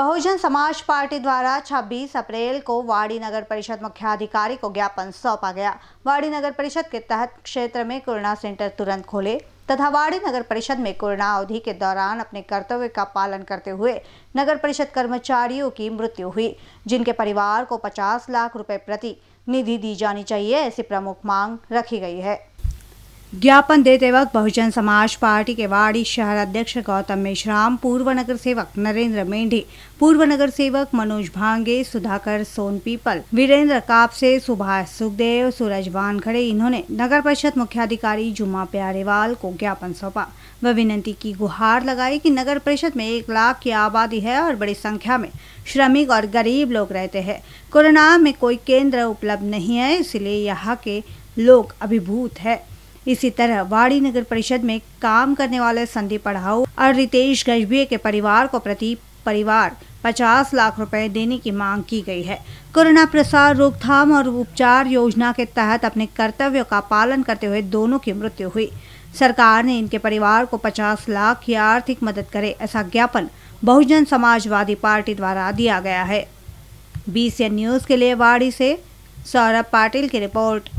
बहुजन समाज पार्टी द्वारा 26 अप्रैल को वाड़ी नगर परिषद मुख्याधिकारी को ज्ञापन सौंपा गया वाड़ी नगर परिषद के तहत क्षेत्र में कोरोना सेंटर तुरंत खोले तथा वाड़ी नगर परिषद में कोरोना अवधि के दौरान अपने कर्तव्य का पालन करते हुए नगर परिषद कर्मचारियों की मृत्यु हुई जिनके परिवार को पचास लाख रुपए प्रति निधि दी जानी चाहिए ऐसी प्रमुख मांग रखी गई है ज्ञापन देते वक्त बहुजन समाज पार्टी के वाड़ी शहर अध्यक्ष गौतम मेश्राम पूर्व नगर सेवक नरेंद्र मेंढे पूर्व नगर सेवक मनोज भांगे सुधाकर सोन पीपल वीरेंद्र कापसे सुभाष सुखदेव सूरज वानखड़े इन्होंने नगर परिषद मुख्याधिकारी जुमा प्यारेवाल को ज्ञापन सौंपा व विनती की गुहार लगाई कि नगर परिषद में एक लाख की आबादी है और बड़ी संख्या में श्रमिक और गरीब लोग रहते हैं कोरोना में कोई केंद्र उपलब्ध नहीं है इसलिए यहाँ के लोग अभिभूत है इसी तरह वाड़ी नगर परिषद में काम करने वाले संदीप पढ़ाऊ और रितेश गजबीय के परिवार को प्रति परिवार 50 लाख रुपए देने की मांग की गई है कोरोना प्रसार रोकथाम और उपचार योजना के तहत अपने कर्तव्यों का पालन करते हुए दोनों की मृत्यु हुई सरकार ने इनके परिवार को 50 लाख की आर्थिक मदद करे ऐसा ज्ञापन बहुजन समाजवादी पार्टी द्वारा दिया गया है बीसीएन न्यूज के लिए वाड़ी से सौरभ पाटिल की रिपोर्ट